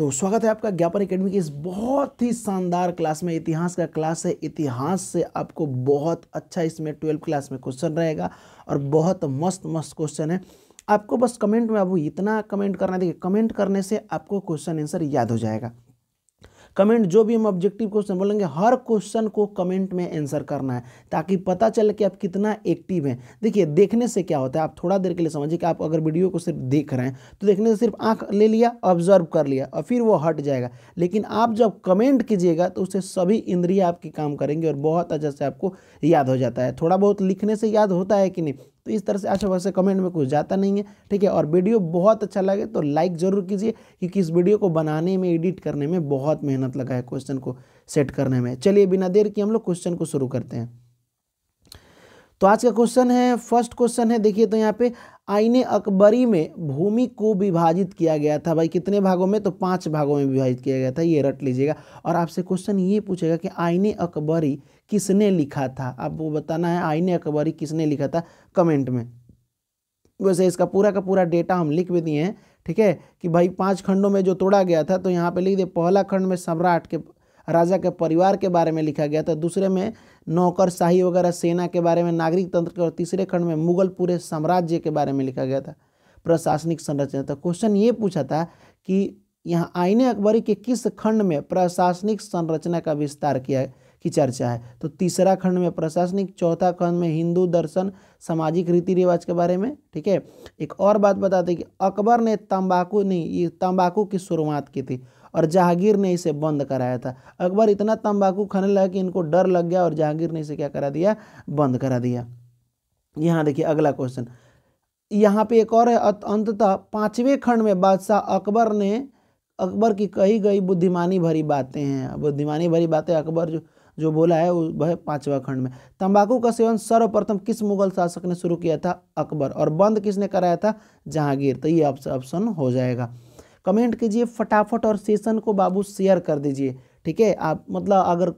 तो स्वागत है आपका ज्ञापन एकेडमी की इस बहुत ही शानदार क्लास में इतिहास का क्लास है इतिहास से आपको बहुत अच्छा इसमें ट्वेल्थ क्लास में क्वेश्चन रहेगा और बहुत मस्त मस्त क्वेश्चन है आपको बस कमेंट में अब इतना कमेंट करना देखिए कमेंट करने से आपको क्वेश्चन आंसर याद हो जाएगा कमेंट जो भी हम ऑब्जेक्टिव क्वेश्चन बोलेंगे हर क्वेश्चन को कमेंट में आंसर करना है ताकि पता चले कि आप कितना एक्टिव हैं देखिए देखने से क्या होता है आप थोड़ा देर के लिए समझिए कि आप अगर वीडियो को सिर्फ देख रहे हैं तो देखने से सिर्फ आँख ले लिया ऑब्जर्व कर लिया और फिर वो हट जाएगा लेकिन आप जब कमेंट कीजिएगा तो उससे सभी इंद्रिया आपकी काम करेंगे और बहुत अच्छा से आपको याद हो जाता है थोड़ा बहुत लिखने से याद होता है कि नहीं तो इस तरह से अच्छा वैसे कमेंट में कुछ जाता नहीं है ठीक है और वीडियो बहुत अच्छा लगे तो लाइक ज़रूर कीजिए क्योंकि इस वीडियो को बनाने में एडिट करने में बहुत मेहनत लगा है क्वेश्चन को सेट करने में चलिए बिना देर के हम लोग क्वेश्चन को शुरू करते हैं तो आज का क्वेश्चन है फर्स्ट क्वेश्चन है देखिए तो यहाँ पे आईने अकबरी में भूमि को विभाजित किया गया था भाई कितने भागों में तो पांच भागों में विभाजित किया गया था ये रट लीजिएगा और आपसे क्वेश्चन ये पूछेगा कि आईने अकबरी किसने लिखा था आपको बताना है आईने अकबरी किसने लिखा था कमेंट में वैसे इसका पूरा का पूरा डेटा हम लिख भी दिए हैं ठीक है कि भाई पांच खंडों में जो तोड़ा गया था तो यहाँ पे लिख दिए पहला खंड में सम्राट के राजा के परिवार के बारे में लिखा गया था दूसरे में नौकर शाही वगैरह सेना के बारे में नागरिक तंत्र के और तीसरे खंड में मुगल पूरे साम्राज्य के बारे में लिखा गया था प्रशासनिक संरचना था क्वेश्चन ये पूछा था कि यहाँ आईने अकबरी के किस खंड में प्रशासनिक संरचना का विस्तार किया है की चर्चा है तो तीसरा खंड में प्रशासनिक चौथा खंड में हिंदू दर्शन सामाजिक रीति रिवाज के बारे में ठीक है एक और बात बताते कि अकबर ने तंबाकू नहीं ये तंबाकू की शुरुआत की थी और जहांगीर ने इसे बंद कराया था अकबर इतना तंबाकू खाने लगा कि इनको डर लग गया और जहांगीर ने इसे क्या करा दिया बंद करा दिया यहाँ देखिए अगला क्वेश्चन यहाँ पे एक और है अंततः पांचवें खंड में बादशाह अकबर ने अकबर की कही गई बुद्धिमानी भरी बातें हैं बुद्धिमानी भरी बातें अकबर जो जो बोला है वह पांचवा खंड में तंबाकू का सेवन सर्वप्रथम किस मुगल शासक ने शुरू किया था अकबर और बंद किसने कराया था जहांगीर तो ये ऑप्शन हो जाएगा कमेंट कीजिए फटाफट और सेशन को बाबू शेयर कर दीजिए ठीक है आप मतलब अगर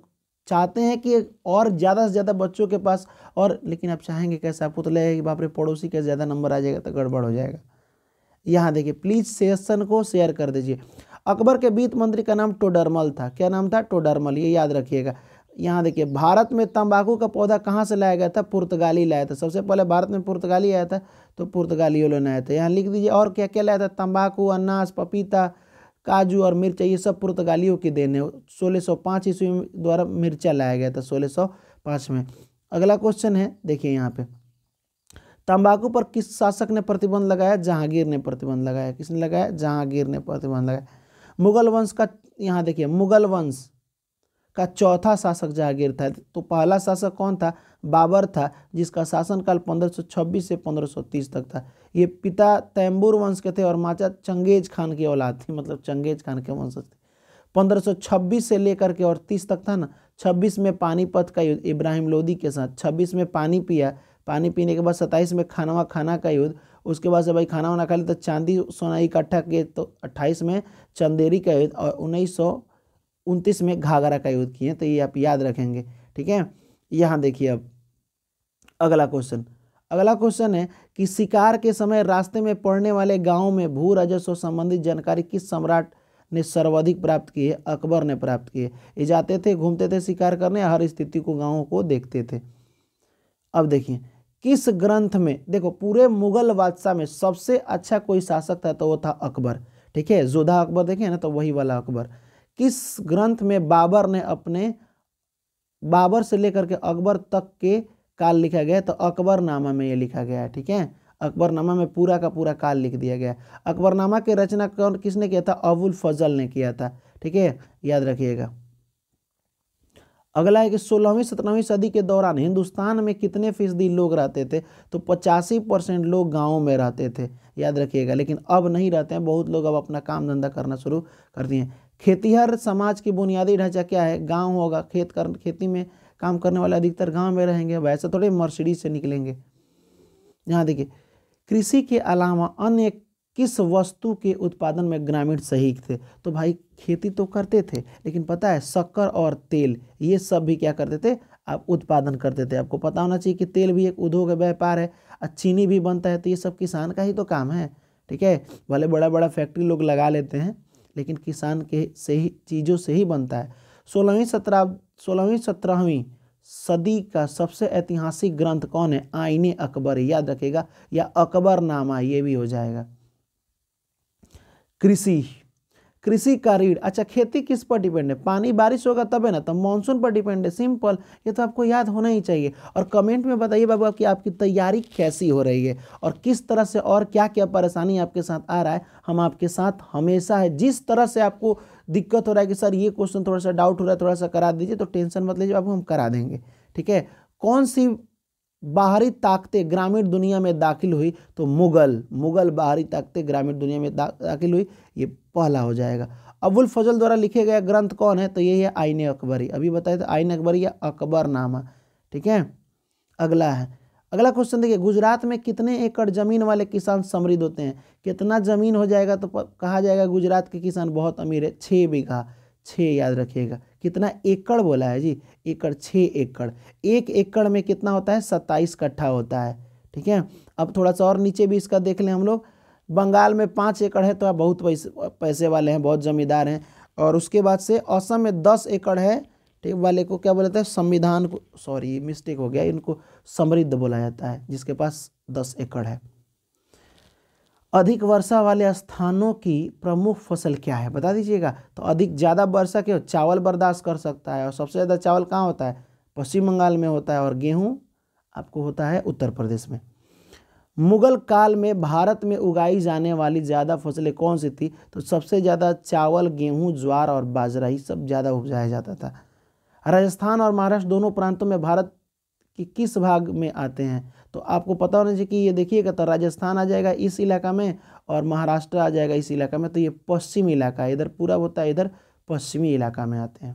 चाहते हैं कि और ज़्यादा से ज़्यादा बच्चों के पास और लेकिन आप चाहेंगे कैसे आपको तो लगेगा कि बाप रे पड़ोसी का ज़्यादा नंबर आ जाएगा तो गड़बड़ हो जाएगा यहाँ देखिए प्लीज़ सेशन को शेयर कर दीजिए अकबर के वित्त मंत्री का नाम टोडरमल था क्या नाम था टोडरमल ये याद रखिएगा यहाँ देखिए भारत में तंबाकू का पौधा कहाँ से लाया गया था पुर्तगाली लाया था सबसे पहले भारत में पुर्तगाली आया था तो पुर्तगालियों ने लाया था यहाँ लिख दीजिए और क्या क्या लाया था तंबाकू अनाज पपीता काजू और मिर्चा ये सब पुर्तगालियों के देने सोलह सौ पाँच ईस्वी द्वारा मिर्चा लाया गया था सोलह सौ पाँच में अगला क्वेश्चन है देखिए यहाँ पे तंबाकू पर किस शासक ने प्रतिबंध लगाया जहांगीर ने प्रतिबंध लगाया किसने लगाया जहांगीर ने प्रतिबंध लगाया मुगल वंश का यहाँ देखिए मुगल वंश का चौथा शासक जहांगीर था तो पहला शासक कौन था बाबर था जिसका शासनकाल 1526 से 1530 तक था ये पिता तैमूर वंश के थे और माचा चंगेज खान की औलाद थी मतलब चंगेज खान के वंश थे 1526 से लेकर के और 30 तक था ना 26 में पानीपत का युद्ध इब्राहिम लोदी के साथ 26 में पानी पिया पानी पीने के बाद 27 में खानवा खाना का युद्ध उसके बाद से भाई खाना वाना खा लिया तो चांदी सोना इकट्ठा किए तो 28 में चंदेरी का युद्ध और उन्नीस सौ उनतीस में घाघरा का युद्ध किए तो ये आप याद रखेंगे ठीक है यहाँ देखिए अब अगला क्वेश्चन अगला क्वेश्चन है कि शिकार के समय रास्ते में पड़ने वाले गाँव में भू राजस्व संबंधित जानकारी किस सम्राट ने सर्वाधिक प्राप्त की है अकबर ने प्राप्त किए ये जाते थे घूमते थे शिकार करने हर स्थिति को गाँव को देखते थे अब देखिए किस ग्रंथ में देखो पूरे मुगल बादशाह में सबसे अच्छा कोई शासक था तो वो था अकबर ठीक है जोधा अकबर देखे ना तो वही वाला अकबर किस ग्रंथ में बाबर ने अपने बाबर से लेकर के अकबर तक के काल लिखा गया है तो अकबरनामा में ये लिखा गया है ठीक है अकबरनामा में पूरा का पूरा काल लिख दिया गया अकबरनामा की रचना कौन किसने किया था अबुल फजल ने किया था ठीक है याद रखिएगा अगला है कि सोलहवीं सत्रहवीं सदी के दौरान हिंदुस्तान में कितने फीसदी लोग रहते थे तो पचासी परसेंट लोग गाँव में रहते थे याद रखिएगा लेकिन अब नहीं रहते हैं बहुत लोग अब अपना काम धंधा करना शुरू कर दिए खेतीहर समाज की बुनियादी ढांचा क्या है गांव होगा खेत कर खेती में काम करने वाले अधिकतर गांव में रहेंगे वैसे थोड़े मर्सिडीज से निकलेंगे यहाँ देखिए कृषि के अलावा अन्य किस वस्तु के उत्पादन में ग्रामीण सही थे तो भाई खेती तो करते थे लेकिन पता है शक्कर और तेल ये सब भी क्या करते थे आप उत्पादन करते थे आपको पता होना चाहिए कि तेल भी एक उद्योग व्यापार है और चीनी भी बनता है तो ये सब किसान का ही तो काम है ठीक है भले बड़ा बड़ा फैक्ट्री लोग लगा लेते हैं लेकिन किसान के से ही चीज़ों से ही बनता है सोलहवीं सत्रह सोलहवीं सत्रहवीं सदी का सबसे ऐतिहासिक ग्रंथ कौन है आईने अकबर याद रखेगा या अकबर नामा ये भी हो जाएगा कृषि कृषि का रीढ़ अच्छा खेती किस पर डिपेंड है पानी बारिश होगा तब है ना तब तो मानसून पर डिपेंड है सिंपल ये तो आपको याद होना ही चाहिए और कमेंट में बताइए बाबू कि आपकी तैयारी कैसी हो रही है और किस तरह से और क्या क्या परेशानी आपके साथ आ रहा है हम आपके साथ हमेशा है जिस तरह से आपको दिक्कत हो रहा है कि सर ये क्वेश्चन थोड़ा सा डाउट हो रहा है थोड़ा सा करा दीजिए तो टेंशन मत लीजिए बाबू हम करा देंगे ठीक है कौन सी बाहरी ताकतें ग्रामीण दुनिया में दाखिल हुई तो मुगल मुगल बाहरी ताकतें ग्रामीण दुनिया में दाखिल हुई ये पहला हो जाएगा अबुल फजल द्वारा लिखे गए ग्रंथ कौन है तो यही है आइन अकबरी अभी बताए थे आइन अकबरी या अकबर नामा ठीक है अगला है अगला क्वेश्चन देखिए गुजरात में कितने एकड़ जमीन वाले किसान समृद्ध होते हैं कितना जमीन हो जाएगा तो कहा जाएगा गुजरात के किसान बहुत अमीर है छः बीघा छः याद रखिएगा कितना एकड़ बोला है जी एकड़ छः एकड़ एक एकड़ में कितना होता है सत्ताईस कट्ठा होता है ठीक है अब थोड़ा सा और नीचे भी इसका देख लें हम लोग बंगाल में पाँच एकड़ है तो आप बहुत पैसे पैसे वाले हैं बहुत जमींदार हैं और उसके बाद से असम में दस एकड़ है ठीक वाले को क्या बोलाता है संविधान को सॉरी मिस्टेक हो गया इनको समृद्ध बोला जाता है जिसके पास दस एकड़ है अधिक वर्षा वाले स्थानों की प्रमुख फसल क्या है बता दीजिएगा तो अधिक ज़्यादा वर्षा के चावल बर्दाश्त कर सकता है और सबसे ज़्यादा चावल कहाँ होता है पश्चिम बंगाल में होता है और गेहूँ आपको होता है उत्तर प्रदेश में मुग़ल काल में भारत में उगाई जाने वाली ज़्यादा फसलें कौन सी थी तो सबसे ज़्यादा चावल गेहूँ ज्वार और बाजरा ही सब ज़्यादा उपजाया जाता था राजस्थान और महाराष्ट्र दोनों प्रांतों में भारत के किस भाग में आते हैं तो आपको पता होना चाहिए कि ये देखिएगा तो राजस्थान आ जाएगा इस इलाका में और महाराष्ट्र आ जाएगा इस इलाका में तो ये पश्चिमी इलाका है इधर पूरा होता है इधर पश्चिमी इलाका में आते हैं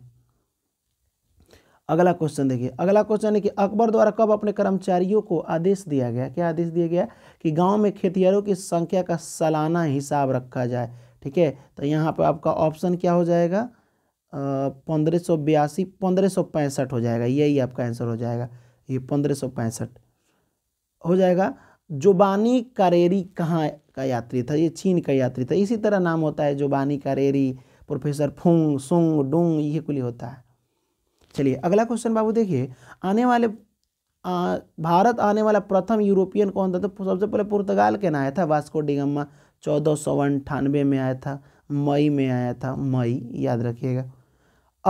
अगला क्वेश्चन देखिए अगला क्वेश्चन है कि अकबर द्वारा कब अपने कर्मचारियों को आदेश दिया गया क्या आदेश दिया गया कि गांव में खेतियारों की संख्या का सालाना हिसाब रखा जाए ठीक है तो यहाँ पर आपका ऑप्शन क्या हो जाएगा पंद्रह सौ बयासी पंद्रह सौ पैंसठ हो जाएगा यही आपका आंसर हो जाएगा ये पंद्रह सौ पैंसठ हो जाएगा जोबानी करेरी कहाँ का यात्री था ये चीन का यात्री था इसी तरह नाम होता है जुबानी करेरी प्रोफेसर फुंग सुंग डुंग ये कुल होता है चलिए अगला क्वेश्चन बाबू देखिए आने वाले आ, भारत आने वाला प्रथम यूरोपियन कौन था तो सबसे पहले पुर्तगाल के ना आया था वास्को डिगम्मा चौदह सौ अंठानवे में आया था मई में आया था मई याद रखिएगा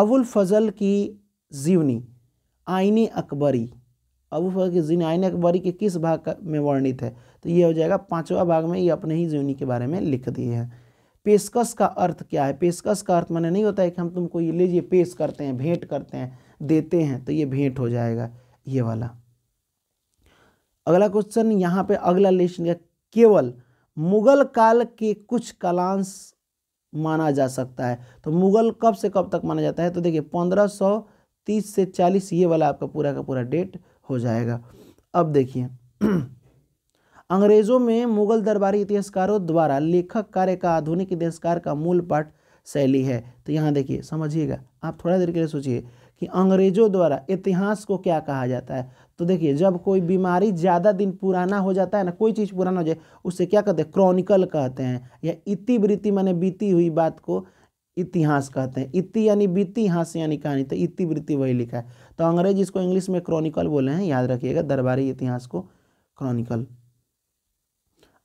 अबुल फजल की जीवनी आईने अकबरी अबुल फजल की जीवनी आईने अकबरी के किस भाग में वर्णित है तो ये हो जाएगा पाँचवा भाग में ये अपने ही जीवनी के बारे में लिख दिए हैं पेशकश का अर्थ क्या है पेशकश का अर्थ मैंने नहीं होता है कि हम तुमको ये लीजिए पेश करते हैं भेंट करते हैं देते हैं तो ये भेंट हो जाएगा ये वाला अगला क्वेश्चन यहाँ पे अगला लेशन का केवल मुगल काल के कुछ कलांश माना जा सकता है तो मुगल कब से कब तक माना जाता है तो देखिए पंद्रह सौ तीस से चालीस ये वाला आपका पूरा का पूरा डेट हो जाएगा अब देखिए अंग्रेजों में मुगल दरबारी इतिहासकारों द्वारा लेखक कार्य का आधुनिक इतिहासकार का मूल पाठ शैली है तो यहाँ देखिए समझिएगा आप थोड़ा देर के लिए सोचिए कि अंग्रेजों द्वारा इतिहास को क्या कहा जाता है तो देखिए जब कोई बीमारी ज़्यादा दिन पुराना हो जाता है ना कोई चीज़ पुराना हो जाए उससे क्या कहते हैं क्रॉनिकल कहते हैं या इतिवृत्ति मैंने बीती हुई बात को इतिहास कहते हैं इति यानी बीती हास यानी कहानी तो इतिवृत्ति वही लिखा है तो अंग्रेज इसको इंग्लिश में क्रॉनिकल बोले हैं याद रखिएगा दरबारी इतिहास को क्रॉनिकल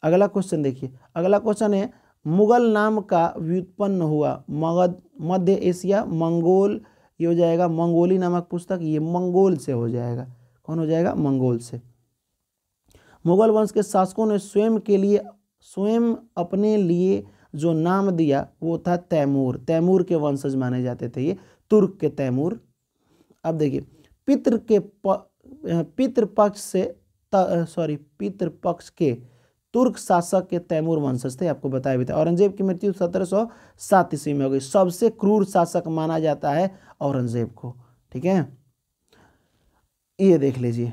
अगला क्वेश्चन देखिए अगला क्वेश्चन है मुगल नाम का व्युत्पन्न हुआ मगध मध्य एशिया मंगोल ये हो जाएगा मंगोली नामक पुस्तक ये मंगोल से हो जाएगा कौन हो जाएगा मंगोल से मुगल वंश के शासकों ने स्वयं के लिए स्वयं अपने लिए जो नाम दिया वो था तैमूर तैमूर के वंशज माने जाते थे ये तुर्क के तैमूर अब देखिए पितृ के पितृपक्ष से सॉरी पितृपक्ष के तुर्क शासक के तैमूर वंशज थे आपको बताया भी था औरंगजेब की मृत्यु सत्रह सौ सात ईस्वी में हो गई सबसे क्रूर शासक माना जाता है औरंगजेब को ठीक है ये देख लीजिए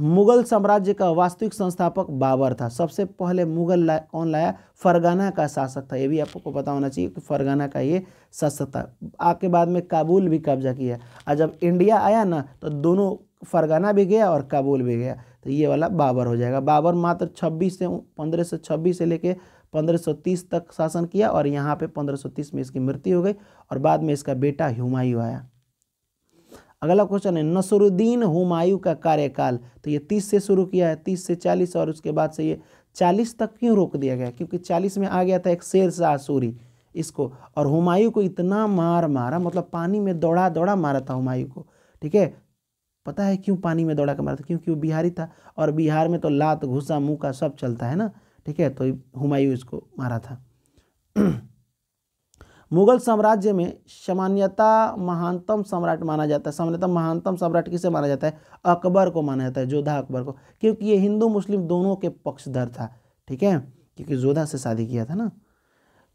मुगल साम्राज्य का वास्तविक संस्थापक बाबर था सबसे पहले मुगल ला, कौन लाया फरगाना का शासक था ये भी आपको पता होना चाहिए कि फरगाना का ये शासक था आके बाद में काबुल भी कब्जा किया और जब इंडिया आया ना तो दोनों फरगाना भी गया और काबुल भी गया तो ये वाला बाबर हो जाएगा बाबर मात्र छब्बीस से पंद्रह सौ छब्बीस से लेके 1530 तक शासन किया और यहाँ पे 1530 में इसकी मृत्यु हो गई और बाद में इसका बेटा हुमायूं आया अगला क्वेश्चन है नसरुद्दीन हुमायूं का कार्यकाल तो ये 30 से शुरू किया है 30 से 40 और उसके बाद से ये 40 तक क्यों रोक दिया गया क्योंकि 40 में आ गया था एक शेर शाह सूरी इसको और हुमायूं को इतना मार मारा मतलब पानी में दौड़ा दौड़ा मारा था हुमायूं को ठीक है पता है क्यों पानी में दौड़ा के मारा था क्योंकि वो बिहारी था और बिहार में तो लात घुसा मुँह का सब चलता है ना ठीक है तो हुमायूं इसको मारा था मुगल साम्राज्य में सामान्यता महानतम सम्राट माना जाता है सामान्यतः महानतम सम्राट किसे माना जाता है अकबर को माना जाता है जोधा अकबर को क्योंकि ये हिंदू मुस्लिम दोनों के पक्षधर था ठीक है क्योंकि जोधा से शादी किया था ना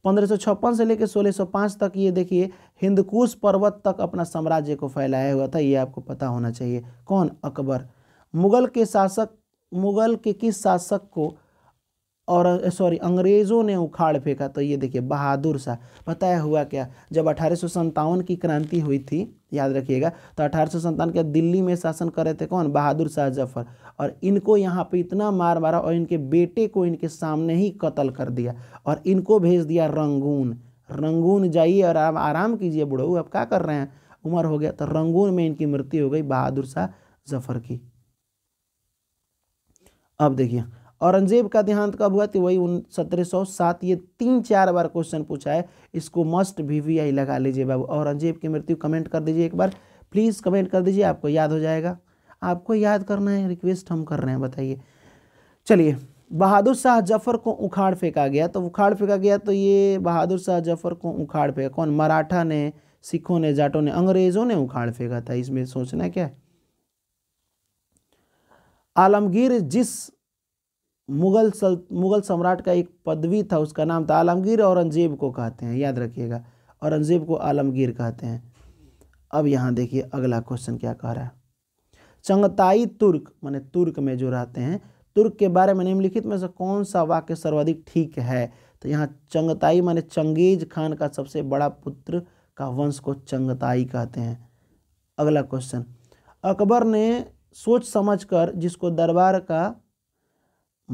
पंद्रह से लेकर 1605 तक ये देखिए हिंदकूश पर्वत तक अपना साम्राज्य को फैलाया हुआ था ये आपको पता होना चाहिए कौन अकबर मुगल के शासक मुगल के किस शासक को और सॉरी अंग्रेज़ों ने उखाड़ फेंका तो ये देखिए बहादुर शाह पता है हुआ क्या जब अठारह की क्रांति हुई थी याद रखिएगा तो अठारह के दिल्ली में शासन कर रहे थे कौन बहादुर शाह जफर और इनको यहाँ पे इतना मार मारा और इनके बेटे को इनके सामने ही कत्ल कर दिया और इनको भेज दिया रंगून रंगून जाइए और आप आराम कीजिए बुढ़ऊ आप क्या कर रहे हैं उम्र हो गया तो रंगून में इनकी मृत्यु हो गई बहादुर शाह जफर की अब देखिए औरंगजेब का देहांत कब हुआ तो वही उन सत्रह ये तीन चार बार क्वेश्चन पूछा है इसको मस्ट वी वी आई लगा लीजिए बाबू औरंगजेब की मृत्यु कमेंट कर दीजिए एक बार प्लीज़ कमेंट कर दीजिए आपको याद हो जाएगा आपको याद करना है रिक्वेस्ट हम कर रहे हैं बताइए चलिए बहादुर शाह जफर को उखाड़ फेंका गया तो उखाड़ फेंका गया तो ये बहादुर शाह जफर को उखाड़ फेंका कौन मराठा ने सिखों ने जाटों ने अंग्रेजों ने उखाड़ फेंका था इसमें सोचना क्या है आलमगीर जिस मुगल सल मुगल सम्राट का एक पदवी था उसका नाम था आलमगीर औरंगजेब को कहते हैं याद रखिएगा औरंगजेब को आलमगीर कहते हैं अब यहाँ देखिए अगला क्वेश्चन क्या कह रहा है चंगताई तुर्क माने तुर्क में जो रहते हैं तुर्क के बारे में निम्नलिखित में से कौन सा वाक्य सर्वाधिक ठीक है तो यहाँ चंगताई माने चंगेज खान का सबसे बड़ा पुत्र का वंश को चंगताई कहते हैं अगला क्वेश्चन अकबर ने सोच समझकर जिसको दरबार का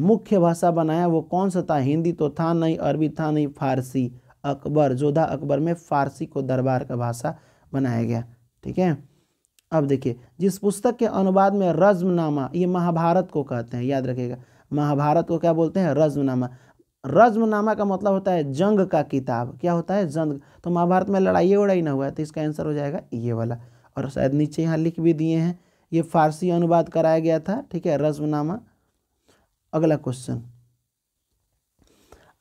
मुख्य भाषा बनाया वो कौन सा था हिंदी तो था नहीं अरबी था नहीं फारसी अकबर जोधा अकबर में फारसी को दरबार का भाषा बनाया गया ठीक है अब देखिए जिस पुस्तक के अनुवाद में रज्मनामा ये महाभारत को कहते हैं याद रखिएगा महाभारत को क्या बोलते हैं रज्मनामा रज्मनामा का मतलब होता है जंग का किताब क्या होता है जंग तो महाभारत में लड़ाई उड़ाई ना हुआ है तो इसका आंसर हो जाएगा ये वाला और शायद नीचे यहाँ लिख भी दिए हैं ये फारसी अनुवाद कराया गया था ठीक है रज्मनामा अगला क्वेश्चन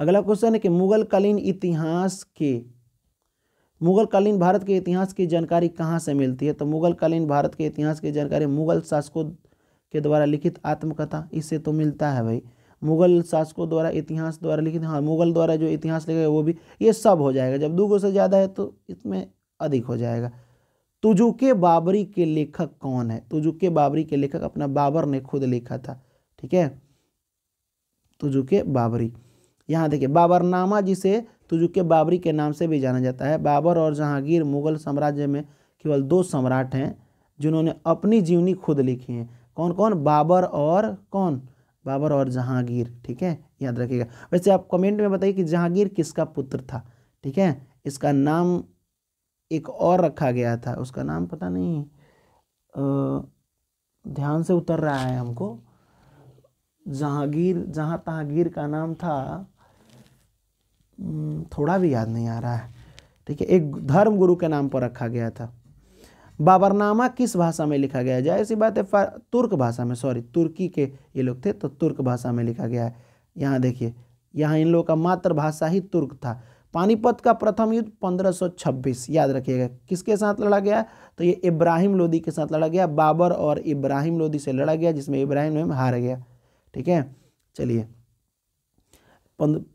अगला क्वेश्चन है कि मुगल कालीन इतिहास के मुगल कालीन भारत के इतिहास की जानकारी कहाँ से मिलती है तो मुगल कालीन भारत के इतिहास की जानकारी मुगल शासकों के द्वारा लिखित आत्मकथा इससे तो मिलता है भाई मुगल शासकों द्वारा इतिहास द्वारा लिखित हाँ मुगल द्वारा जो इतिहास लिखा है वो भी ये सब हो जाएगा जब दो से ज़्यादा है तो इसमें अधिक हो जाएगा तुजुके बाबरी के लेखक कौन है तुजुके बाबरी के लेखक अपना बाबर ने खुद लिखा था ठीक है तुजुक बाबरी यहाँ देखिए बाबरनामा जिसे तुजुक बाबरी के नाम से भी जाना जाता है बाबर और जहांगीर मुगल साम्राज्य में केवल दो सम्राट हैं जिन्होंने अपनी जीवनी खुद लिखी है कौन कौन बाबर और कौन बाबर और जहांगीर ठीक है याद रखिएगा वैसे आप कमेंट में बताइए कि जहांगीर किसका पुत्र था ठीक है इसका नाम एक और रखा गया था उसका नाम पता नहीं आ, ध्यान से उतर रहा है हमको जहांगीर जहां तहांगीर का नाम था थोड़ा भी याद नहीं आ रहा है ठीक है एक धर्म गुरु के नाम पर रखा गया था बाबरनामा किस भाषा में लिखा गया जाए ऐसी बात है तुर्क भाषा में सॉरी तुर्की के ये लोग थे तो तुर्क भाषा में लिखा गया है यहाँ देखिए यहाँ इन लोगों का मातृभाषा ही तुर्क था पानीपत का प्रथम युद्ध 1526 याद रखिएगा किसके साथ लड़ा गया तो ये इब्राहिम लोदी के साथ लड़ा गया बाबर और इब्राहिम लोदी से लड़ा गया जिसमें इब्राहिम हार गया ठीक है चलिए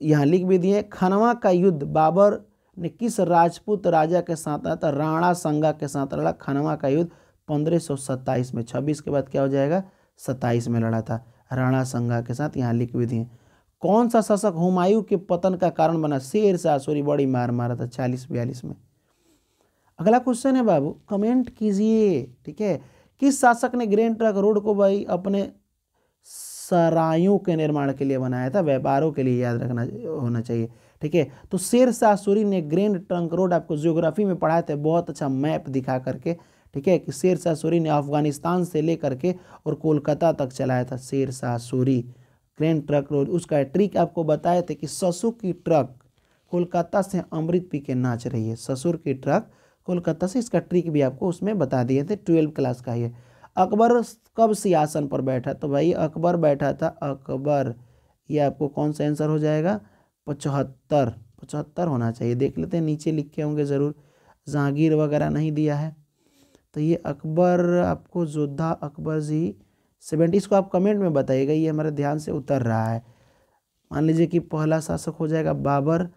यहाँ लिख भी दिए खनवा का युद्ध बाबर ने किस राजपूत राजा के साथ लड़ा था राणा संगा के साथ लड़ा खनवा का युद्ध पंद्रह में छब्बीस के बाद क्या हो जाएगा सत्ताईस में लड़ा था राणा संगा के साथ यहाँ लिख भी दिए कौन सा शासक हुमायूं के पतन का कारण बना शेर शाह बड़ी मार मारा था चालीस बयालीस में अगला क्वेश्चन है बाबू कमेंट कीजिए ठीक है किस शासक ने ग्रैंड ट्रक रोड को भाई अपने सरायों के निर्माण के लिए बनाया था व्यापारों के लिए याद रखना होना चाहिए ठीक है तो शेर शाह सूरी ने ग्रैंड ट्रंक रोड आपको जियोग्राफी में पढ़ाए थे बहुत अच्छा मैप दिखा करके ठीक है कि शेर शाह सूरी ने अफगानिस्तान से लेकर के और कोलकाता तक चलाया था Sher Shah Suri Grand Trunk Road उसका ट्रिक आपको बताए थे कि ससुर की ट्रक कोलकाता से अमृत पी के नाच रही है ससुर की ट्रक कोलकाता से इसका ट्रिक भी आपको उसमें बता दिए थे ट्वेल्व क्लास का ही है अकबर कब सियासन पर बैठा तो भाई अकबर बैठा था अकबर ये आपको कौन सा आंसर हो जाएगा पचहत्तर पचहत्तर होना चाहिए देख लेते हैं नीचे लिखे होंगे ज़रूर जहांगीर वगैरह नहीं दिया है तो ये अकबर आपको जोधा अकबर जी सेवेंटीज़ को आप कमेंट में बताइएगा ये हमारे ध्यान से उतर रहा है मान लीजिए कि पहला शासक हो जाएगा बाबर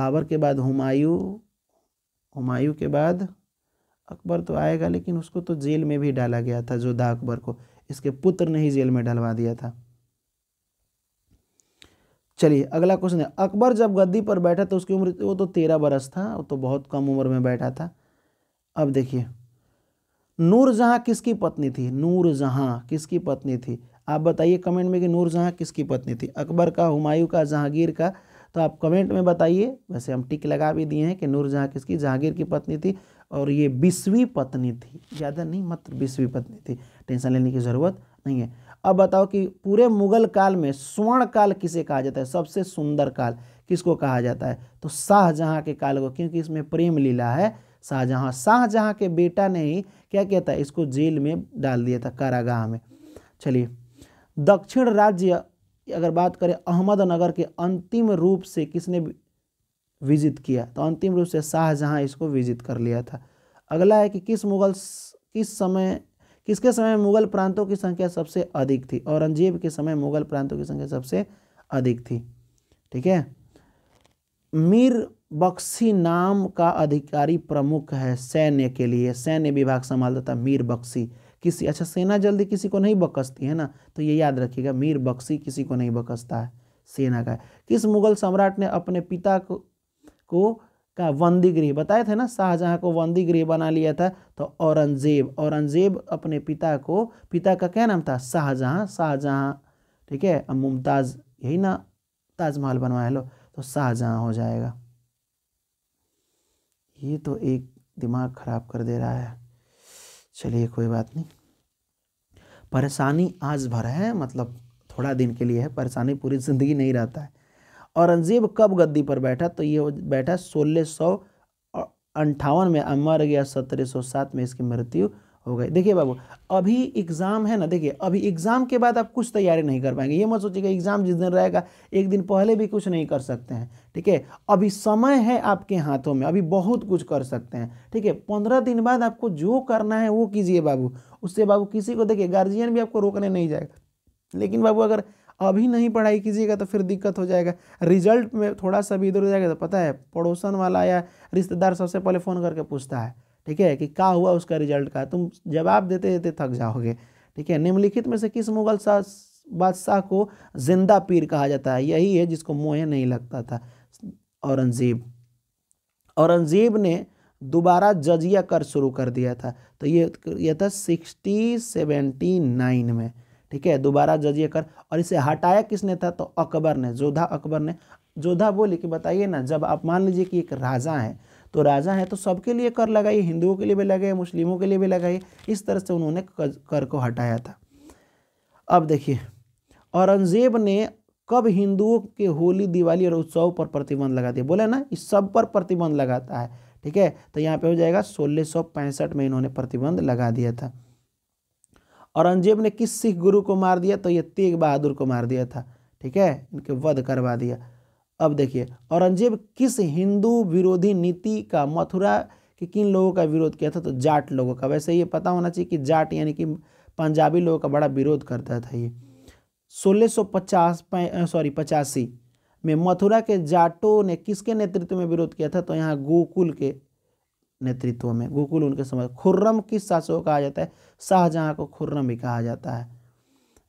बाबर के बाद हुमायूं हुमायूं के बाद अकबर तो आएगा लेकिन उसको तो जेल में भी डाला गया था जोधा अकबर को इसके पुत्र ने ही जेल में डलवा दिया था चलिए अगला क्वेश्चन है अकबर जब गद्दी पर बैठा तो उसकी उम्र वो तो तेरह बरस था वो तो बहुत कम उम्र में बैठा था अब देखिए नूरजहाँ किसकी पत्नी थी नूरजहाँ किसकी पत्नी थी आप बताइए कमेंट में कि नूरजहाँ किसकी पत्नी थी अकबर का हुमायूं का जहांगीर का तो आप कमेंट में बताइए वैसे हम टिक लगा भी दिए हैं कि नूरजहाँ किसकी जहांगीर की पत्नी थी और ये बीसवीं पत्नी थी ज़्यादा नहीं मात्र बीसवीं पत्नी थी टेंशन लेने की ज़रूरत नहीं है अब बताओ कि पूरे मुगल काल में स्वर्ण काल किसे कहा जाता है सबसे सुंदर काल किसको कहा जाता है तो शाहजहाँ के काल को क्योंकि इसमें प्रेम लीला है शाहजहाँ शाहजहाँ के बेटा ने ही क्या किया था इसको जेल में डाल दिया था कारागाह में चलिए दक्षिण राज्य अगर बात करें अहमदनगर के अंतिम रूप से किसने विजित किया तो अंतिम रूप से शाहजहाँ इसको विजित कर लिया था अगला है कि किस मुगल किस समय किसके समय मुगल प्रांतों की संख्या सबसे अधिक थी औरंगजेब के समय मुगल प्रांतों की संख्या सबसे अधिक थी ठीक है मीर बख्शी नाम का अधिकारी प्रमुख है सैन्य के लिए सैन्य विभाग संभालता था मीर बख्शी किसी अच्छा सेना जल्दी किसी को नहीं बकसती है ना तो ये याद रखिएगा मीर बख्शी किसी को नहीं बकसता है सेना का किस मुगल सम्राट ने अपने पिता को को का बंदी गृह बताए थे ना शाहजहाँ को बंदी गृह बना लिया था तो औरंगजेब औरंगजेब अपने पिता को पिता का क्या नाम था शाहजहाँ शाहजहाँ ठीक है अब मुमताज़ यही ना ताजमहल बनवाया लो तो शाहजहाँ हो जाएगा ये तो एक दिमाग ख़राब कर दे रहा है चलिए कोई बात नहीं परेशानी आज भर है मतलब थोड़ा दिन के लिए है परेशानी पूरी ज़िंदगी नहीं रहता है औरंगजेब कब गद्दी पर बैठा तो ये बैठा सोलह सौ अंठावन में मर गया सत्रह सौ सात में इसकी मृत्यु हो गई देखिए बाबू अभी एग्ज़ाम है ना देखिए अभी एग्ज़ाम के बाद आप कुछ तैयारी नहीं कर पाएंगे ये मत सोचिएगा एग्ज़ाम जिस दिन रहेगा एक दिन पहले भी कुछ नहीं कर सकते हैं ठीक है अभी समय है आपके हाथों में अभी बहुत कुछ कर सकते हैं ठीक है पंद्रह दिन बाद आपको जो करना है वो कीजिए बाबू उससे बाबू किसी को देखिए गार्जियन भी आपको रोकने नहीं जाएगा लेकिन बाबू अगर अभी नहीं पढ़ाई कीजिएगा तो फिर दिक्कत हो जाएगा रिजल्ट में थोड़ा सा भी इधर हो जाएगा तो पता है पड़ोसन वाला या रिश्तेदार सबसे पहले फ़ोन करके पूछता है ठीक है कि क्या हुआ उसका रिजल्ट का तुम जवाब देते देते थक जाओगे ठीक है निम्नलिखित में से किस मुगल शाह बादशाह को जिंदा पीर कहा जाता है यही है जिसको मोह नहीं लगता था औरंगजेब औरंगजेब ने दोबारा जजिया कर शुरू कर दिया था तो ये यह था सिक्सटी सेवेंटी नाइन में ठीक है दोबारा जजिए कर और इसे हटाया किसने था तो अकबर ने जोधा अकबर ने जोधा बोली कि बताइए ना जब आप मान लीजिए कि एक राजा है तो राजा है तो सबके लिए कर लगाइए हिंदुओं के लिए भी लगाइए मुस्लिमों के लिए भी लगाइए इस तरह से उन्होंने कर को हटाया था अब देखिए औरंगजेब ने कब हिंदुओं के होली दिवाली और उत्सव पर प्रतिबंध लगा दिया बोले ना इस सब पर प्रतिबंध लगाता है ठीक है तो यहाँ पे हो जाएगा सोलह में इन्होंने प्रतिबंध लगा दिया था औरंगजेब ने किस सिख गुरु को मार दिया तो ये तेग बहादुर को मार दिया था ठीक है इनके वध करवा दिया अब देखिए औरंगजेब किस हिंदू विरोधी नीति का मथुरा के किन लोगों का विरोध किया था तो जाट लोगों का वैसे ये पता होना चाहिए कि जाट यानी कि पंजाबी लोगों का बड़ा विरोध करता था ये सोलह सौ पचास सॉरी पचासी में मथुरा के जाटों ने किसके नेतृत्व में विरोध किया था तो यहाँ गोकुल के नेतृत्व में गोकुल उनके समय खुर्रम किस शासकों कहा जाता है शाहजहाँ को खुर्रम भी कहा जाता है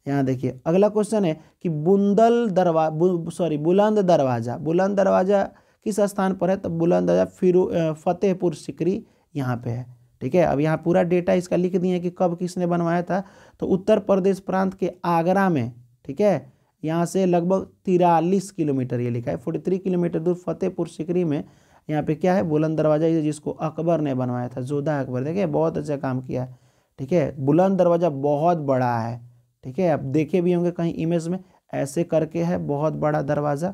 यहाँ देखिए अगला क्वेश्चन है कि बुंदल दरवा बु, सॉरी बुलंद दरवाज़ा बुलंद दरवाज़ा किस स्थान पर है तो बुलंद दरवाज़ा फिर फतेहपुर सिकरी यहाँ पे है ठीक है अब यहाँ पूरा डेटा इसका लिख दिए कि कब किसने बनवाया था तो उत्तर प्रदेश प्रांत के आगरा में ठीक है यहाँ से लगभग तिरालीस किलोमीटर ये लिखा है फोर्टी थ्री किलोमीटर दूर फतेहपुर सिकरी में यहाँ पे क्या है बुलंद दरवाज़ा जिसको अकबर ने बनवाया था जोधा अकबर देखिए बहुत अच्छा काम किया है ठीक है बुलंद दरवाज़ा बहुत बड़ा है ठीक है आप देखे भी होंगे कहीं इमेज में ऐसे करके है बहुत बड़ा दरवाज़ा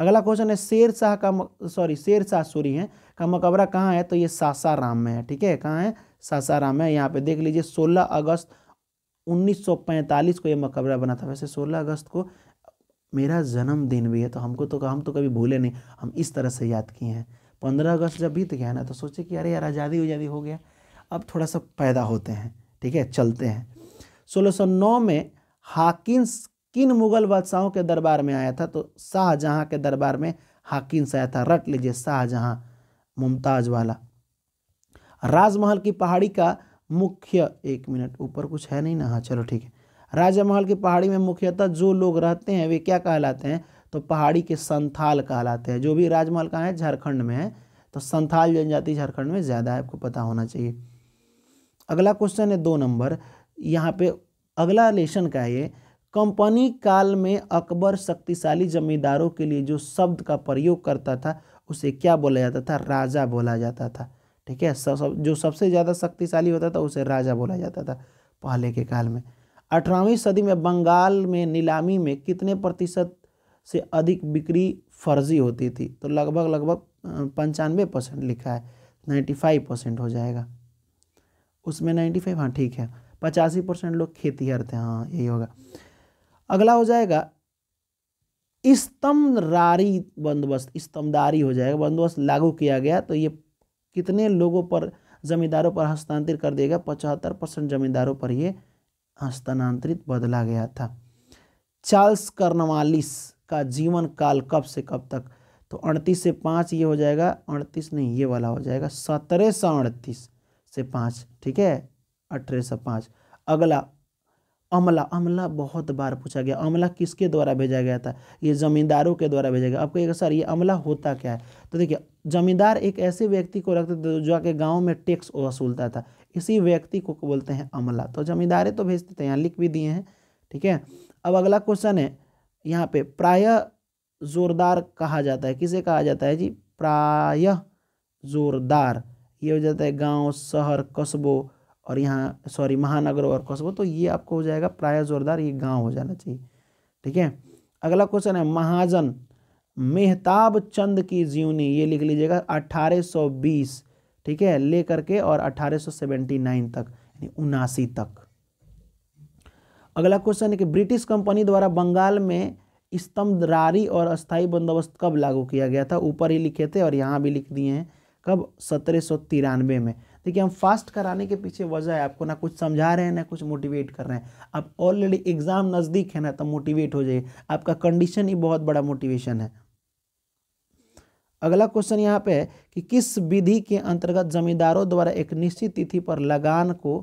अगला क्वेश्चन है शेर शाह का सॉरी शेर शाह सूरी है का मकबरा कहाँ है तो ये सासाराम में है ठीक है कहाँ है सासाराम है यहाँ पे देख लीजिए 16 अगस्त 1945 को ये मकबरा बना था वैसे 16 अगस्त को मेरा जन्मदिन भी है तो हमको तो हम तो कभी भूले नहीं हम इस तरह से याद किए हैं पंद्रह अगस्त जब बीत गया ना तो सोचे कि अरे यार आज़ादी उजादी हो गया अब थोड़ा सा पैदा होते हैं ठीक है चलते हैं नौ में हाकिंस किन मुगल बादशाहों के दरबार में आया था तो शाहजहाँ के दरबार में हाकिंस आया था रट लीजिए शाहजहाँ मुमताज वाला राजमहल की पहाड़ी का मुख्य एक मिनट ऊपर कुछ है नहीं ना हाँ चलो ठीक है राजा महल की पहाड़ी में मुख्यतः जो लोग रहते हैं वे क्या कहलाते हैं तो पहाड़ी के संथाल कहलाते हैं जो भी राजमहल कहाँ है झारखंड में है तो संथाल जनजाति झारखंड में ज़्यादा है आपको पता होना चाहिए अगला क्वेश्चन है दो नंबर यहाँ पे अगला लेशन का ये कंपनी काल में अकबर शक्तिशाली जमींदारों के लिए जो शब्द का प्रयोग करता था उसे क्या बोला जाता था राजा बोला जाता था ठीक है सब जो सबसे ज़्यादा शक्तिशाली होता था उसे राजा बोला जाता था पहले के काल में अठारहवीं सदी में बंगाल में नीलामी में कितने प्रतिशत से अधिक बिक्री फर्जी होती थी तो लगभग लगभग पंचानवे परसेंट लिखा है नाइन्टी फाइव परसेंट हो जाएगा उसमें नाइन्टी फाइव हाँ ठीक है पचासी परसेंट लोग खेती करते हैं हाँ यही होगा अगला हो जाएगा इस्तमदारी बंदोबस्त इस्तमदारी हो जाएगा बंदोबस्त लागू किया गया तो ये कितने लोगों पर जमींदारों पर हस्तांतरित कर देगा पचहत्तर परसेंट जमींदारों पर ये हस्तांतरित बदला गया था चार्ल्स कर्नवालिस का जीवन काल कब से कब तक तो अड़तीस से पाँच ये हो जाएगा अड़तीस नहीं ये वाला हो जाएगा सत्रह सौ अड़तीस से पाँच ठीक है अठारह सौ पाँच अगला अमला अमला बहुत बार पूछा गया अमला किसके द्वारा भेजा गया था ये ज़मींदारों के द्वारा भेजा गया आपको एक सर ये अमला होता क्या है तो देखिए ज़मींदार एक ऐसे व्यक्ति को रखते थे जो आके गांव में टैक्स वसूलता था इसी व्यक्ति को बोलते हैं अमला तो जमींदारे तो भेज देते हैं यहाँ लिख भी दिए हैं ठीक है अब अगला क्वेश्चन है यहाँ पे प्राय जोरदार कहा जाता है किसे कहा जाता है जी प्राय जोरदार ये हो जाता है गांव शहर कस्बों और यहाँ सॉरी महानगरों और कस्बों तो ये आपको हो जाएगा प्राय जोरदार ये गांव हो जाना चाहिए ठीक है अगला क्वेश्चन है महाजन मेहताब चंद की जीवनी ये लिख लीजिएगा बीस ठीक है ले करके और 1879 तक यानी उनासी तक अगला क्वेश्चन है कि ब्रिटिश कंपनी द्वारा बंगाल में स्तंभरारी और अस्थाई बंदोबस्त कब लागू किया गया था ऊपर ही लिखे थे और यहाँ भी लिख दिए हैं कब सत्रह में देखिए हम फास्ट कराने के पीछे वजह है आपको ना कुछ समझा रहे हैं ना कुछ मोटिवेट कर रहे हैं आप ऑलरेडी एग्ज़ाम नज़दीक है ना तो मोटिवेट हो जाइए आपका कंडीशन ही बहुत बड़ा मोटिवेशन है अगला क्वेश्चन यहाँ पे है कि किस विधि के अंतर्गत जमींदारों द्वारा एक निश्चित तिथि पर लगान को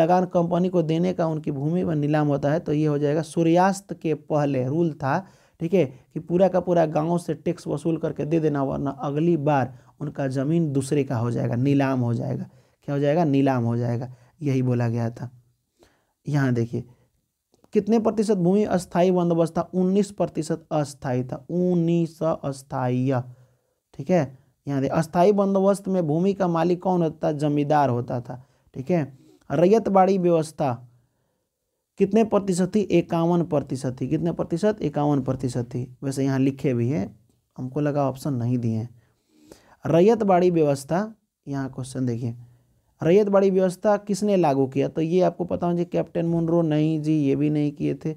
लगान कंपनी को देने का उनकी भूमि पर नीलाम होता है तो ये हो जाएगा सूर्यास्त के पहले रूल था ठीक है कि पूरा का पूरा गांव से टैक्स वसूल करके दे देना वरना अगली बार उनका ज़मीन दूसरे का हो जाएगा नीलाम हो जाएगा क्या हो जाएगा नीलाम हो जाएगा यही बोला गया था यहाँ देखिए कितने प्रतिशत भूमि अस्थाई बंदोबस्त था उन्नीस प्रतिशत अस्थायी था उन्नीस अस्थायी ठीक है यहाँ दे अस्थाई बंदोबस्त में भूमि का मालिक कौन होता था जमींदार होता था ठीक है रैयत बाड़ी व्यवस्था कितने प्रतिशत थी इक्यावन प्रतिशत थी कितने प्रतिशत इक्यावन प्रतिशत थी वैसे यहाँ लिखे भी है हमको लगा ऑप्शन नहीं दिए हैं रैयत बाड़ी व्यवस्था यहाँ क्वेश्चन देखिए रैयत बाड़ी व्यवस्था किसने लागू किया तो ये आपको पता होना चाहिए कैप्टन मुनरो नहीं जी ये भी नहीं किए थे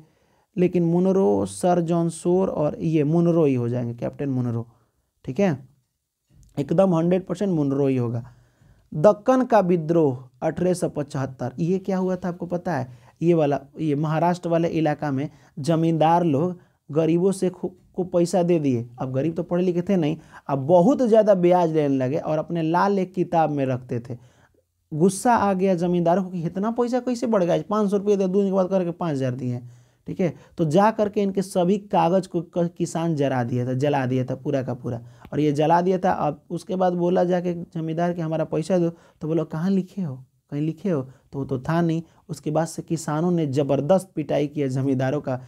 लेकिन मुनरो सर जॉन सोर और ये मुनरो ही हो जाएंगे कैप्टन मुनरो ठीक है एकदम हंड्रेड परसेंट मुनरो ही होगा दक्कन का विद्रोह अठारह ये क्या हुआ था आपको पता है ये वाला ये महाराष्ट्र वाले इलाका में जमींदार लोग गरीबों से को पैसा दे दिए अब गरीब तो पढ़े लिखे थे नहीं अब बहुत ज़्यादा ब्याज लेने लगे और अपने लाल एक किताब में रखते थे गुस्सा आ गया जमींदार को कि इतना पैसा कैसे बढ़ गया पाँच सौ रुपये दे दो दिन के बाद करके पाँच हज़ार दिए ठीक है तो जा करके इनके सभी कागज़ को किसान जला दिया था जला दिया था पूरा का पूरा और ये जला दिया था अब उसके बाद बोला जाके जमींदार के हमारा पैसा दो तो बोलो कहाँ लिखे हो कहीं लिखे हो तो वो तो था नहीं उसके बाद से किसानों ने ज़बरदस्त पिटाई किया ज़मींदारों का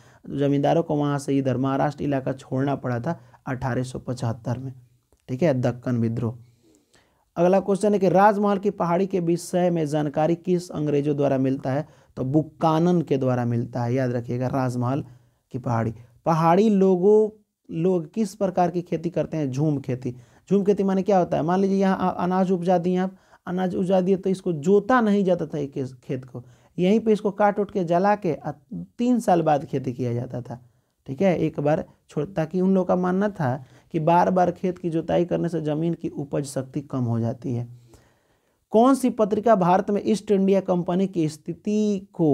ज़मींदारों को वहाँ से इधर महाराष्ट्र इलाका छोड़ना पड़ा था अठारह में ठीक है दक्कन विद्रोह अगला क्वेश्चन है कि राजमहल की पहाड़ी के विषय में जानकारी किस अंग्रेजों द्वारा मिलता है तो बुक्कानन के द्वारा मिलता है याद रखिएगा राजमहल की पहाड़ी पहाड़ी लोगों लोग किस प्रकार की खेती करते हैं झूम खेती झूम खेती माने क्या होता है मान लीजिए यहाँ अनाज उपजा दिए आप अनाज उपजा दिए तो इसको जोता नहीं जाता था एक खेत को यहीं पे इसको काट उट के जला के तीन साल बाद खेती किया जाता था ठीक है एक बार छोड़ ताकि उन लोगों का मानना था कि बार बार खेत की जुताई करने से ज़मीन की उपज शक्ति कम हो जाती है कौन सी पत्रिका भारत में ईस्ट इंडिया कंपनी की स्थिति को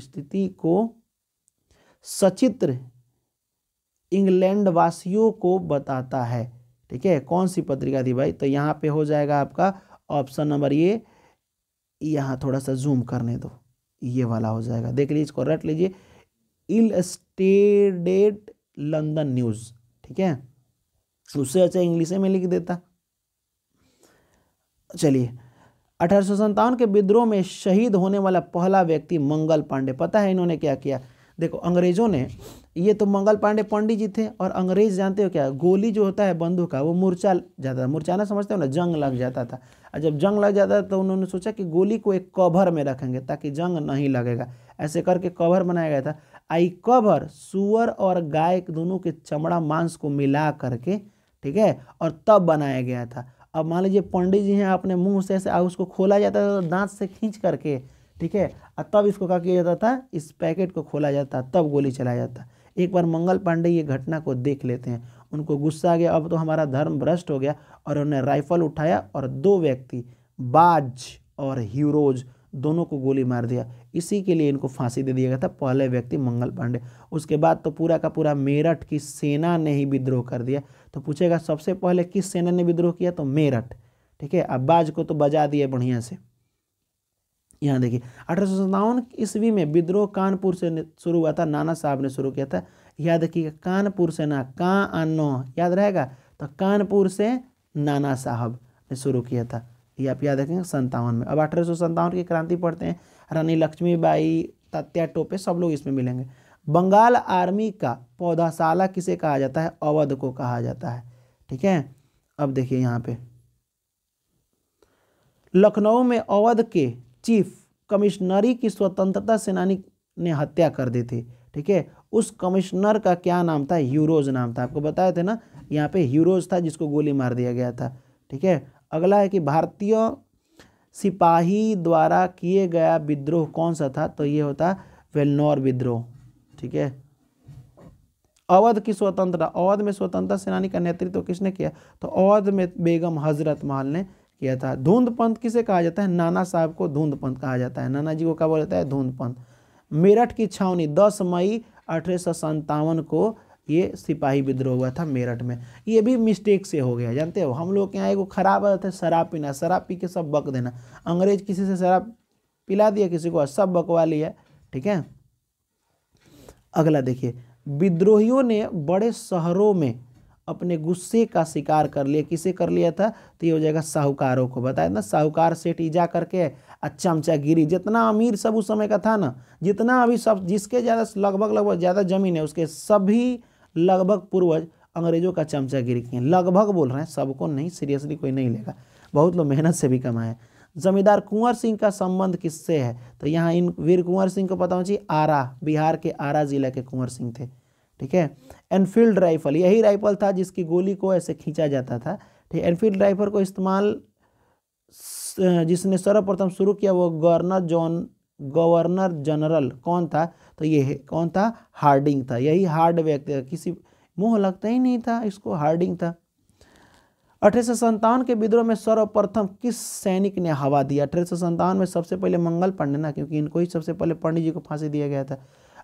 स्थिति को सचित्र इंग्लैंड वासियों को बताता है ठीक है कौन सी पत्रिका थी भाई तो यहाँ पे हो जाएगा आपका ऑप्शन नंबर ये यहाँ थोड़ा सा जूम करने दो ये वाला हो जाएगा देख लीजिए इसको रट लीजिए इल स्टेडेड लंदन न्यूज़ ठीक है तो उससे अच्छा इंग्लिश में लिख देता चलिए अठारह के विद्रोह में शहीद होने वाला पहला व्यक्ति मंगल पांडे पता है इन्होंने क्या किया देखो अंग्रेजों ने ये तो मंगल पांडे पंडित जी थे और अंग्रेज जानते हो क्या गोली जो होता है बंदूक का वो मूर्चा जाता था मूर्चा ना समझते हो ना जंग लग जाता था और जब जंग लग जाता था तो उन्होंने सोचा कि गोली को एक कवर में रखेंगे ताकि जंग नहीं लगेगा ऐसे करके कवर बनाया गया था आई कवर सुअर और गाय दोनों के चमड़ा मांस को मिला करके ठीक है और तब बनाया गया था अब मान लीजिए पंडित जी हैं अपने मुंह से ऐसे उसको खोला जाता था दांत से खींच करके ठीक है और तब इसको क्या किया जाता था इस पैकेट को खोला जाता तब गोली चलाया जाता एक बार मंगल पांडे ये घटना को देख लेते हैं उनको गुस्सा आ गया अब तो हमारा धर्म भ्रष्ट हो गया और उन्होंने राइफल उठाया और दो व्यक्ति बाज और हीरोज दोनों को गोली मार दिया इसी के लिए इनको फांसी दे दिया गया था पहले व्यक्ति मंगल पांडे उसके बाद तो पूरा का पूरा मेरठ की सेना ने ही विद्रोह कर दिया तो पूछेगा सबसे पहले किस सेना ने विद्रोह किया तो मेरठ ठीक है अब बाज को तो बजा दिया बढ़िया से यहाँ देखिए अठारह सौ सत्तावन ईस्वी में विद्रोह कानपुर से शुरू हुआ था नाना साहब ने शुरू किया था याद रखिएगा कानपुर से ना का आनो याद रहेगा तो कानपुर से नाना साहब ने शुरू किया था ये आप याद रखेंगे संतावन में अब अठारह सौ सत्तावन की क्रांति पढ़ते हैं रानी लक्ष्मीबाई तत्या टोपे सब लोग इसमें मिलेंगे बंगाल आर्मी का पौधाशाला किसे कहा जाता है अवध को कहा जाता है ठीक है अब देखिए यहाँ पे लखनऊ में अवध के चीफ कमिश्नरी की स्वतंत्रता सेनानी ने हत्या कर दी थी ठीक है उस कमिश्नर का क्या नाम था यूरोज नाम था आपको बताए थे ना यहाँ पे यूरोज था जिसको गोली मार दिया गया था ठीक है अगला है कि भारतीय सिपाही द्वारा किए गया विद्रोह कौन सा था तो ये होता वेलनौर विद्रोह ठीक है अवध की स्वतंत्रता अवध में स्वतंत्रता सेनानी का नेतृत्व तो किसने किया तो अवध में बेगम हजरत महल ने किया था धुंध पंथ किसे कहा जाता है नाना साहब को धुंध पंथ कहा जाता है नाना जी को क्या बोला जाता है धुंध पंथ मेरठ की छावनी 10 मई अठारह को ये सिपाही विद्रोह हुआ था मेरठ में ये भी मिस्टेक से हो गया जानते हो हम लोग के यहाँ एक खराब आदत है शराब पीना शराब पी के सब बक देना अंग्रेज किसी से शराब पिला दिया किसी को सब बकवा लिया ठीक है अगला देखिए विद्रोहियों ने बड़े शहरों में अपने गुस्से का शिकार कर लिया किसे कर लिया था तो ये हो जाएगा साहूकारों को बताया ना साहूकार सेठ ईजा करके चमचागिरी अच्छा जितना अमीर सब उस समय का था ना जितना अभी सब जिसके ज़्यादा लगभग लगभग ज़्यादा ज़मीन है उसके सभी लगभग पूर्वज अंग्रेजों का चमचागिरी किए लगभग बोल रहे हैं सबको नहीं सीरियसली कोई नहीं लेगा बहुत लोग मेहनत से भी कमाए जमींदार कुंवर सिंह का संबंध किससे है तो यहाँ इन वीर कुंवर सिंह को पता होना चाहिए आरा बिहार के आरा जिला के कुंवर सिंह थे ठीक है एनफील्ड राइफल यही राइफल था जिसकी गोली को ऐसे खींचा जाता था ठीक है एनफील्ड राइफल को इस्तेमाल जिसने सर्वप्रथम शुरू किया वो गवर्नर जॉन गवर्नर जनरल कौन था तो ये कौन था हार्डिंग था यही हार्ड व्यक्ति किसी मुंह लगता ही नहीं था इसको हार्डिंग था अठारह के विद्रोह में सर्वप्रथम किस सैनिक ने हवा दिया अठारह में सबसे पहले मंगल पांडे ना क्योंकि इनको ही सबसे पहले पंडित जी को फांसी दिया गया था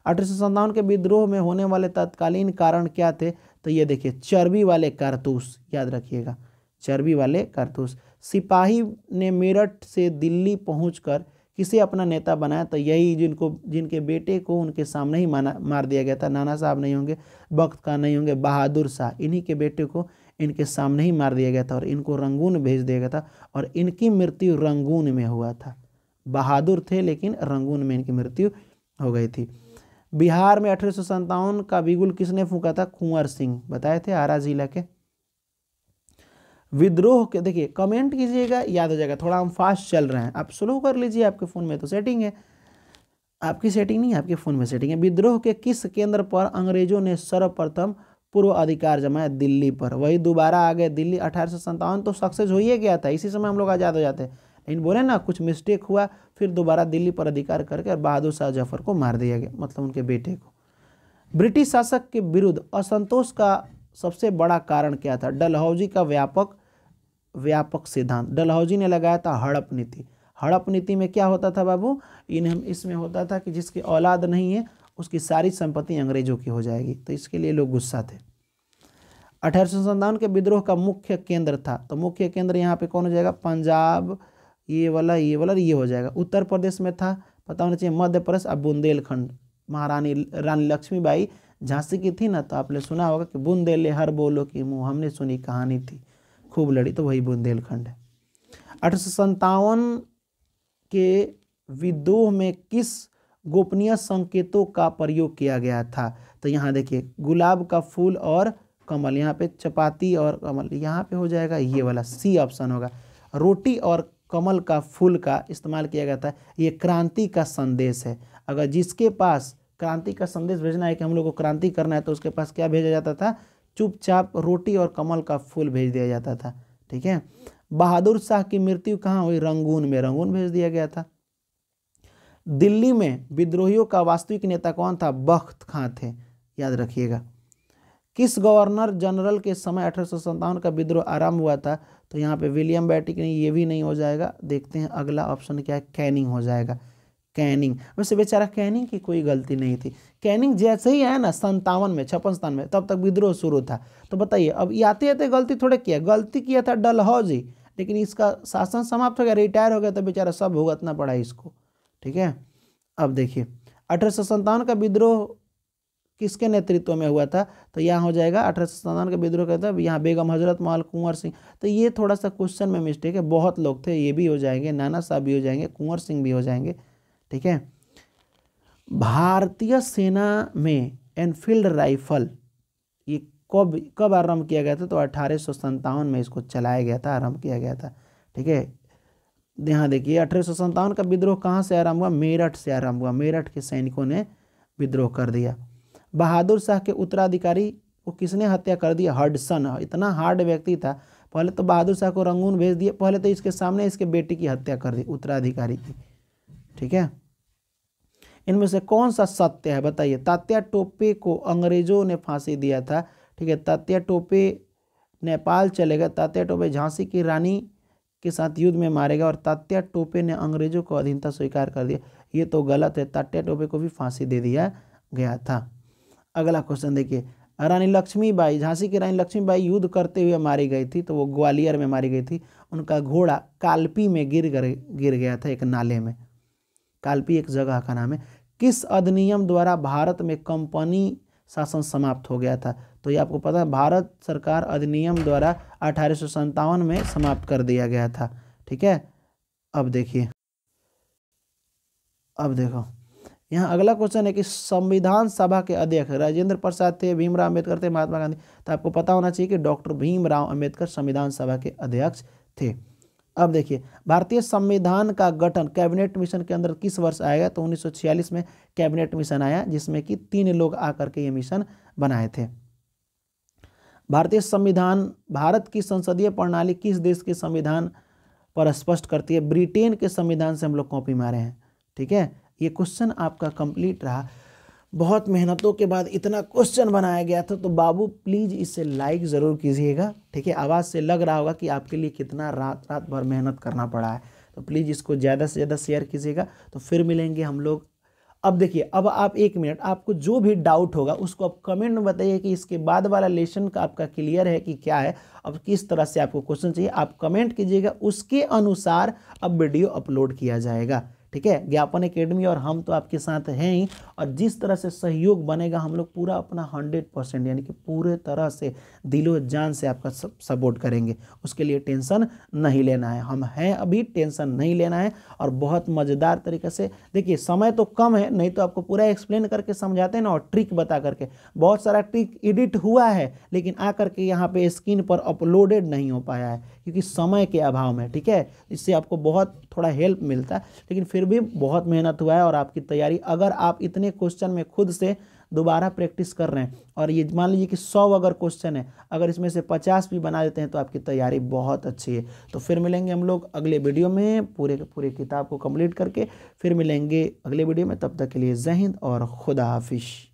अठारह के विद्रोह में होने वाले तत्कालीन कारण क्या थे तो ये देखिए चर्बी वाले कारतूस याद रखिएगा चर्बी वाले कारतूस सिपाही ने मेरठ से दिल्ली कर किसे अपना नेता बनाया तो यही जिनको जिनके बेटे को उनके सामने ही माना मार दिया गया था नाना साहब नहीं होंगे वक्त का नहीं होंगे बहादुर शाह इन्हीं के बेटे को इनके सामने ही मार दिया गया था और इनको रंगून भेज दिया गया था और इनकी मृत्यु रंगून में हुआ था बहादुर थे लेकिन रंगून में इनकी मृत्यु हो गई थी बिहार में अठारह का बिगुल किसने फूका था कुंवर सिंह बताए थे आरा जिला के विद्रोह के देखिए कमेंट कीजिएगा याद हो जाएगा थोड़ा हम फास्ट चल रहे हैं आप स्लो कर लीजिए आपके फ़ोन में तो सेटिंग है आपकी सेटिंग नहीं है आपके फ़ोन में सेटिंग है विद्रोह के किस केंद्र पर अंग्रेजों ने सर्वप्रथम पूर्व अधिकार जमाए दिल्ली पर वही दोबारा आ गए दिल्ली अठारह तो सक्सेस हो ही गया था इसी समय हम लोग आज़ाद हो जाते हैं लेकिन बोले ना कुछ मिस्टेक हुआ फिर दोबारा दिल्ली पर अधिकार करके और बहादुर शाह जफर को मार दिया गया मतलब उनके बेटे को ब्रिटिश शासक के विरुद्ध असंतोष का सबसे बड़ा कारण क्या था डलहौजी का व्यापक व्यापक सिद्धांत डलहौजी ने लगाया था हड़प नीति हड़प नीति में क्या होता था बाबू इन इसमें होता था कि जिसकी औलाद नहीं है उसकी सारी संपत्ति अंग्रेजों की हो जाएगी तो इसके लिए लोग गुस्सा थे अठारह के विद्रोह का मुख्य केंद्र था तो मुख्य केंद्र यहाँ पे कौन हो जाएगा पंजाब ये वाला ये वाला ये हो जाएगा उत्तर प्रदेश में था पता होना चाहिए मध्य प्रदेश और बुंदेलखंड महारानी रानी लक्ष्मीबाई झांसी की थी ना तो आपने सुना होगा कि बुंदेले हर बोलो की मुँह हमने सुनी कहानी थी खूब लड़ी तो वही बुंदेलखंड है अठारह के विद्रोह में किस गोपनीय संकेतों का प्रयोग किया गया था तो यहाँ देखिए गुलाब का फूल और कमल यहाँ पे चपाती और कमल यहाँ पे हो जाएगा ये वाला सी ऑप्शन होगा रोटी और कमल का फूल का इस्तेमाल किया गया था ये क्रांति का संदेश है अगर जिसके पास क्रांति का संदेश भेजना है कि हम लोग को क्रांति करना है तो उसके पास क्या भेजा जाता था चुपचाप रोटी और कमल का फूल भेज दिया जाता था ठीक है बहादुर शाह की मृत्यु कहाँ हुई रंगून में रंगून भेज दिया गया था दिल्ली में विद्रोहियों का वास्तविक नेता कौन था बख्त खां थे याद रखिएगा किस गवर्नर जनरल के समय अठारह का विद्रोह आरंभ हुआ था तो यहाँ पे विलियम बैटिक नहीं ये भी नहीं हो जाएगा देखते हैं अगला ऑप्शन क्या है कैनिंग हो जाएगा कैनिंग वैसे बेचारा कैनिंग की कोई गलती नहीं थी कैनिंग जैसे ही आया ना संतावन में छप्पन सतावन में तब तक विद्रोह शुरू था तो बताइए अब आते आते गलती थोड़े किया गलती किया था डलहौजी लेकिन इसका शासन समाप्त हो गया रिटायर हो गया तो बेचारा सब भुगतना पड़ा इसको ठीक है अब देखिए अठारह का विद्रोह किसके नेतृत्व में हुआ था तो यहाँ हो जाएगा अठारह का विद्रोह का था यहाँ बेगम हजरत माल कुंवर सिंह तो ये थोड़ा सा क्वेश्चन में मिस्टेक है बहुत लोग थे ये भी हो जाएंगे नाना साहब भी हो जाएंगे कुंवर सिंह भी हो जाएंगे ठीक है भारतीय सेना में एनफील्ड राइफल ये कब कब आरंभ किया गया था तो अठारह में इसको चलाया गया था आरंभ किया गया था ठीक है यहाँ देखिए अठारह का विद्रोह कहाँ से आरम्भ हुआ मेरठ से आरम्भ हुआ मेरठ के सैनिकों ने विद्रोह कर दिया बहादुर शाह के उत्तराधिकारी को किसने हत्या कर दिया हडसन इतना हार्ड व्यक्ति था पहले तो बहादुर शाह को रंगून भेज दिए पहले तो इसके सामने इसके बेटी की हत्या कर दी उत्तराधिकारी की ठीक है इनमें से कौन सा सत्य है बताइए तात्या टोपे को अंग्रेजों ने फांसी दिया था ठीक है तात्या टोपे नेपाल चले गए तात्या टोपे झांसी की रानी के साथ युद्ध में मारे गए और तात्या टोपे ने अंग्रेजों को अधीनता स्वीकार कर दिया ये तो गलत है तात्या टोपे को भी फांसी दे दिया गया था अगला क्वेश्चन देखिए रानी लक्ष्मीबाई झांसी की रानी लक्ष्मीबाई युद्ध करते हुए मारी गई थी तो वो ग्वालियर में मारी गई थी उनका घोड़ा कालपी में गिर कर गिर गया था एक नाले में कालपी एक जगह का नाम है किस अधिनियम द्वारा भारत में कंपनी शासन समाप्त हो गया था तो ये आपको पता है भारत सरकार अधिनियम द्वारा अठारह में समाप्त कर दिया गया था ठीक है अब देखिए अब देखो यहाँ अगला क्वेश्चन है कि संविधान सभा के अध्यक्ष राजेंद्र प्रसाद थे भीमराव अंबेडकर थे महात्मा गांधी तो आपको पता होना चाहिए कि डॉक्टर भीमराव अंबेडकर संविधान सभा के अध्यक्ष थे अब देखिए भारतीय संविधान का गठन कैबिनेट मिशन के अंदर किस वर्ष आएगा तो 1946 में कैबिनेट मिशन आया जिसमें कि तीन लोग आकर के ये मिशन बनाए थे भारतीय संविधान भारत की संसदीय प्रणाली किस देश के संविधान पर स्पष्ट करती है ब्रिटेन के संविधान से हम लोग कॉपी मारे हैं ठीक है ये क्वेश्चन आपका कंप्लीट रहा बहुत मेहनतों के बाद इतना क्वेश्चन बनाया गया था तो बाबू प्लीज़ इसे लाइक ज़रूर कीजिएगा ठीक है आवाज़ से लग रहा होगा कि आपके लिए कितना रात रात भर मेहनत करना पड़ा है तो प्लीज़ इसको ज़्यादा से ज़्यादा शेयर कीजिएगा तो फिर मिलेंगे हम लोग अब देखिए अब आप एक मिनट आपको जो भी डाउट होगा उसको आप कमेंट में बताइए कि इसके बाद वाला लेसन का आपका क्लियर है कि क्या है अब किस तरह से आपको क्वेश्चन चाहिए आप कमेंट कीजिएगा उसके अनुसार अब वीडियो अपलोड किया जाएगा ठीक है ज्ञापन एकेडमी और हम तो आपके साथ हैं ही और जिस तरह से सहयोग बनेगा हम लोग पूरा अपना हंड्रेड परसेंट यानी कि पूरे तरह से दिलो जान से आपका सब सपोर्ट करेंगे उसके लिए टेंशन नहीं लेना है हम हैं अभी टेंशन नहीं लेना है और बहुत मज़ेदार तरीके से देखिए समय तो कम है नहीं तो आपको पूरा एक्सप्लेन करके समझाते हैं ना और ट्रिक बता करके बहुत सारा ट्रिक एडिट हुआ है लेकिन आ करके यहाँ पर स्क्रीन पर अपलोडेड नहीं हो पाया है क्योंकि समय के अभाव में ठीक है इससे आपको बहुत थोड़ा हेल्प मिलता है लेकिन फिर भी बहुत मेहनत हुआ है और आपकी तैयारी अगर आप इतने क्वेश्चन में खुद से दोबारा प्रैक्टिस कर रहे हैं और ये मान लीजिए कि सौ अगर क्वेश्चन है अगर इसमें से पचास भी बना देते हैं तो आपकी तैयारी बहुत अच्छी है तो फिर मिलेंगे हम लोग अगले वीडियो में पूरे पूरे किताब को कंप्लीट करके फिर मिलेंगे अगले वीडियो में तब तक के लिए जहिंद और खुदा हाफिज़